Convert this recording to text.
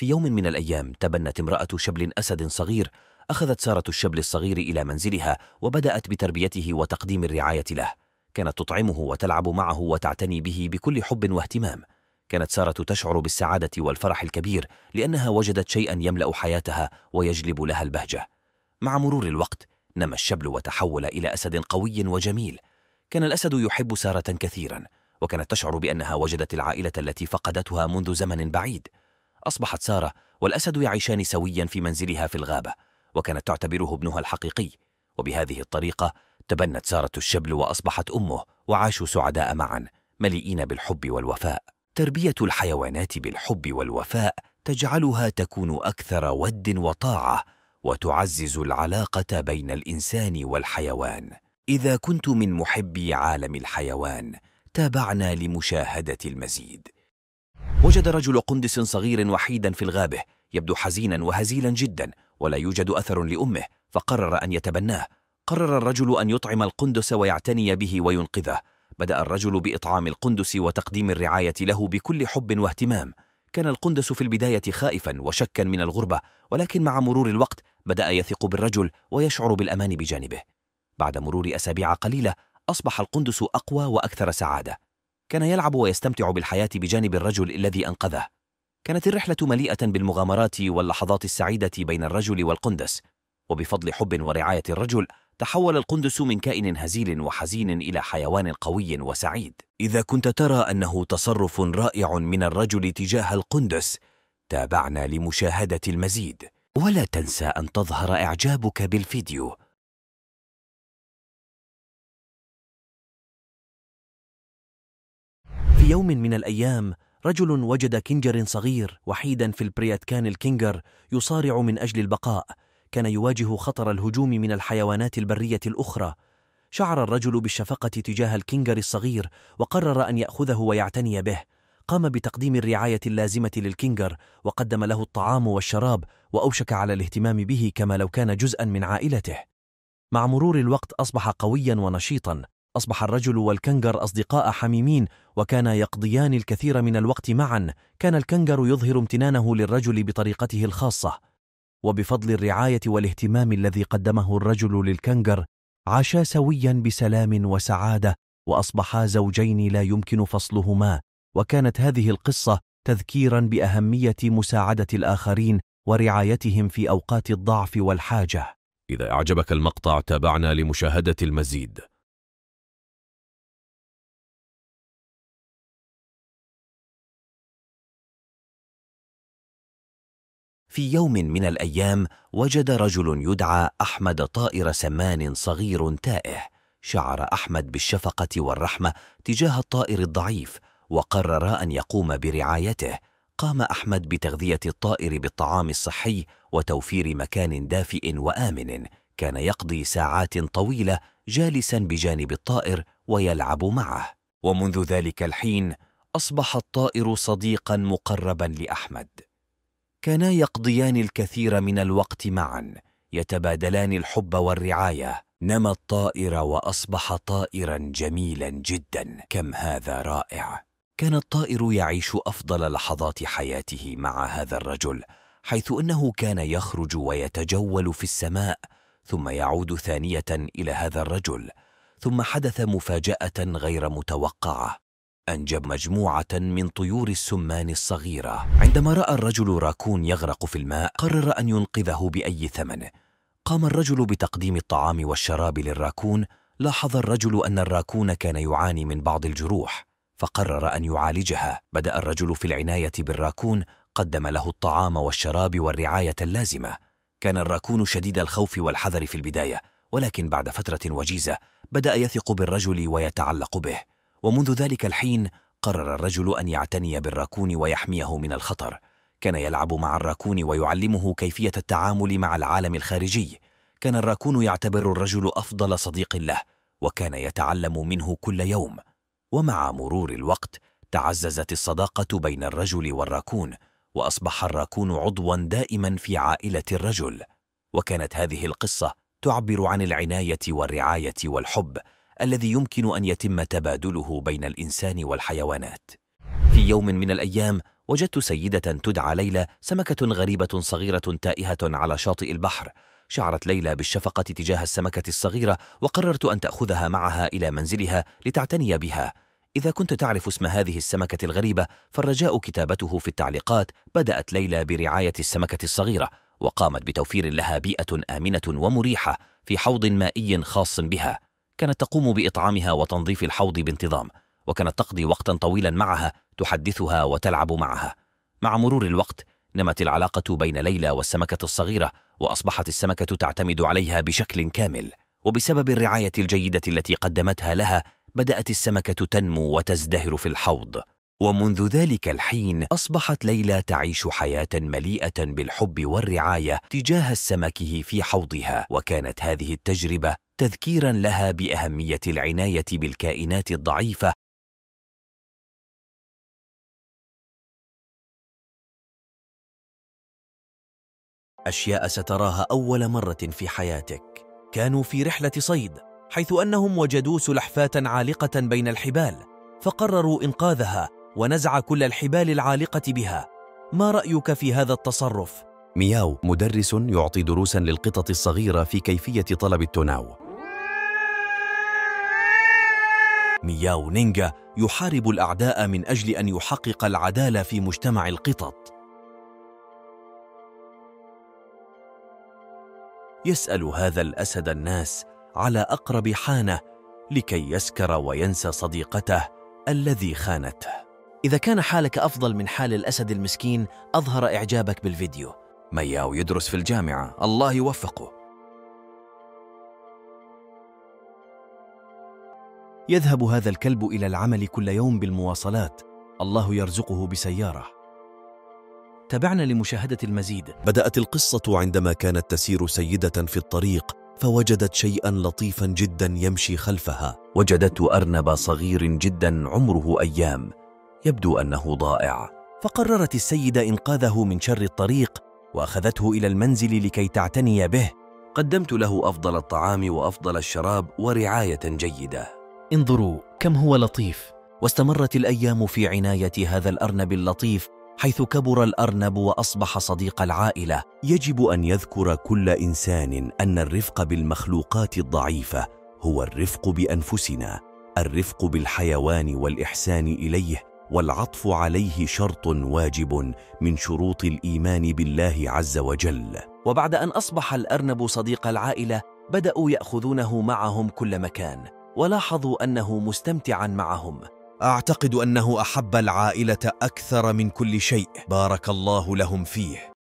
في يوم من الأيام تبنت امرأة شبل أسد صغير أخذت سارة الشبل الصغير إلى منزلها وبدأت بتربيته وتقديم الرعاية له كانت تطعمه وتلعب معه وتعتني به بكل حب واهتمام كانت سارة تشعر بالسعادة والفرح الكبير لأنها وجدت شيئا يملأ حياتها ويجلب لها البهجة مع مرور الوقت نمى الشبل وتحول إلى أسد قوي وجميل كان الأسد يحب سارة كثيرا وكانت تشعر بأنها وجدت العائلة التي فقدتها منذ زمن بعيد أصبحت سارة والأسد يعيشان سويا في منزلها في الغابة وكانت تعتبره ابنها الحقيقي وبهذه الطريقة تبنت سارة الشبل وأصبحت أمه وعاشوا سعداء معا مليئين بالحب والوفاء تربية الحيوانات بالحب والوفاء تجعلها تكون أكثر ود وطاعة وتعزز العلاقة بين الإنسان والحيوان إذا كنت من محبي عالم الحيوان تابعنا لمشاهدة المزيد وجد رجل قندس صغير وحيدا في الغابة يبدو حزينا وهزيلا جدا ولا يوجد أثر لأمه فقرر أن يتبناه قرر الرجل أن يطعم القندس ويعتني به وينقذه بدأ الرجل بإطعام القندس وتقديم الرعاية له بكل حب واهتمام كان القندس في البداية خائفا وشكا من الغربة ولكن مع مرور الوقت بدأ يثق بالرجل ويشعر بالأمان بجانبه بعد مرور أسابيع قليلة أصبح القندس أقوى وأكثر سعادة كان يلعب ويستمتع بالحياة بجانب الرجل الذي أنقذه كانت الرحلة مليئة بالمغامرات واللحظات السعيدة بين الرجل والقندس وبفضل حب ورعاية الرجل تحول القندس من كائن هزيل وحزين إلى حيوان قوي وسعيد إذا كنت ترى أنه تصرف رائع من الرجل تجاه القندس تابعنا لمشاهدة المزيد ولا تنسى أن تظهر إعجابك بالفيديو في يوم من الأيام رجل وجد كنجر صغير وحيدا في البرياتكان الكنجر يصارع من أجل البقاء كان يواجه خطر الهجوم من الحيوانات البرية الأخرى شعر الرجل بالشفقة تجاه الكنجر الصغير وقرر أن يأخذه ويعتني به قام بتقديم الرعاية اللازمة للكنجر وقدم له الطعام والشراب وأوشك على الاهتمام به كما لو كان جزءا من عائلته مع مرور الوقت أصبح قويا ونشيطا أصبح الرجل والكنجر أصدقاء حميمين وكانا يقضيان الكثير من الوقت معا كان الكنجر يظهر امتنانه للرجل بطريقته الخاصة وبفضل الرعاية والاهتمام الذي قدمه الرجل للكنجر عاشا سويا بسلام وسعادة وأصبحا زوجين لا يمكن فصلهما وكانت هذه القصة تذكيرا بأهمية مساعدة الآخرين ورعايتهم في أوقات الضعف والحاجة إذا أعجبك المقطع تابعنا لمشاهدة المزيد في يوم من الأيام وجد رجل يدعى أحمد طائر سمان صغير تائه شعر أحمد بالشفقة والرحمة تجاه الطائر الضعيف وقرر أن يقوم برعايته قام أحمد بتغذية الطائر بالطعام الصحي وتوفير مكان دافئ وآمن كان يقضي ساعات طويلة جالسا بجانب الطائر ويلعب معه ومنذ ذلك الحين أصبح الطائر صديقا مقربا لأحمد كانا يقضيان الكثير من الوقت معا يتبادلان الحب والرعايه نما الطائر واصبح طائرا جميلا جدا كم هذا رائع كان الطائر يعيش افضل لحظات حياته مع هذا الرجل حيث انه كان يخرج ويتجول في السماء ثم يعود ثانيه الى هذا الرجل ثم حدث مفاجاه غير متوقعه أنجب مجموعة من طيور السمان الصغيرة عندما رأى الرجل راكون يغرق في الماء قرر أن ينقذه بأي ثمن قام الرجل بتقديم الطعام والشراب للراكون لاحظ الرجل أن الراكون كان يعاني من بعض الجروح فقرر أن يعالجها بدأ الرجل في العناية بالراكون قدم له الطعام والشراب والرعاية اللازمة كان الراكون شديد الخوف والحذر في البداية ولكن بعد فترة وجيزة بدأ يثق بالرجل ويتعلق به ومنذ ذلك الحين قرر الرجل أن يعتني بالراكون ويحميه من الخطر كان يلعب مع الراكون ويعلمه كيفية التعامل مع العالم الخارجي كان الراكون يعتبر الرجل أفضل صديق له وكان يتعلم منه كل يوم ومع مرور الوقت تعززت الصداقة بين الرجل والراكون وأصبح الراكون عضوا دائما في عائلة الرجل وكانت هذه القصة تعبر عن العناية والرعاية والحب الذي يمكن أن يتم تبادله بين الإنسان والحيوانات في يوم من الأيام وجدت سيدة تدعى ليلى سمكة غريبة صغيرة تائهة على شاطئ البحر شعرت ليلى بالشفقة تجاه السمكة الصغيرة وقررت أن تأخذها معها إلى منزلها لتعتني بها إذا كنت تعرف اسم هذه السمكة الغريبة فالرجاء كتابته في التعليقات بدأت ليلى برعاية السمكة الصغيرة وقامت بتوفير لها بيئة آمنة ومريحة في حوض مائي خاص بها كانت تقوم بإطعامها وتنظيف الحوض بانتظام وكانت تقضي وقتا طويلا معها تحدثها وتلعب معها مع مرور الوقت نمت العلاقة بين ليلى والسمكة الصغيرة وأصبحت السمكة تعتمد عليها بشكل كامل وبسبب الرعاية الجيدة التي قدمتها لها بدأت السمكة تنمو وتزدهر في الحوض ومنذ ذلك الحين أصبحت ليلى تعيش حياة مليئة بالحب والرعاية تجاه السمكه في حوضها وكانت هذه التجربة تذكيرا لها باهميه العنايه بالكائنات الضعيفه اشياء ستراها اول مره في حياتك كانوا في رحله صيد حيث انهم وجدوا سلحفاه عالقه بين الحبال فقرروا انقاذها ونزع كل الحبال العالقه بها ما رايك في هذا التصرف مياو مدرس يعطي دروسا للقطط الصغيرة في كيفية طلب التناو مياو نينجا يحارب الأعداء من أجل أن يحقق العدالة في مجتمع القطط يسأل هذا الأسد الناس على أقرب حانة لكي يسكر وينسى صديقته الذي خانته إذا كان حالك أفضل من حال الأسد المسكين أظهر إعجابك بالفيديو مياو يدرس في الجامعة الله يوفقه يذهب هذا الكلب إلى العمل كل يوم بالمواصلات الله يرزقه بسيارة تبعنا لمشاهدة المزيد بدأت القصة عندما كانت تسير سيدة في الطريق فوجدت شيئا لطيفا جدا يمشي خلفها وجدته أرنب صغير جدا عمره أيام يبدو أنه ضائع فقررت السيدة إنقاذه من شر الطريق وأخذته إلى المنزل لكي تعتني به قدمت له أفضل الطعام وأفضل الشراب ورعاية جيدة انظروا كم هو لطيف واستمرت الايام في عنايه هذا الارنب اللطيف حيث كبر الارنب واصبح صديق العائله يجب ان يذكر كل انسان ان الرفق بالمخلوقات الضعيفه هو الرفق بانفسنا الرفق بالحيوان والاحسان اليه والعطف عليه شرط واجب من شروط الايمان بالله عز وجل وبعد ان اصبح الارنب صديق العائله بداوا ياخذونه معهم كل مكان ولاحظوا أنه مستمتعا معهم أعتقد أنه أحب العائلة أكثر من كل شيء بارك الله لهم فيه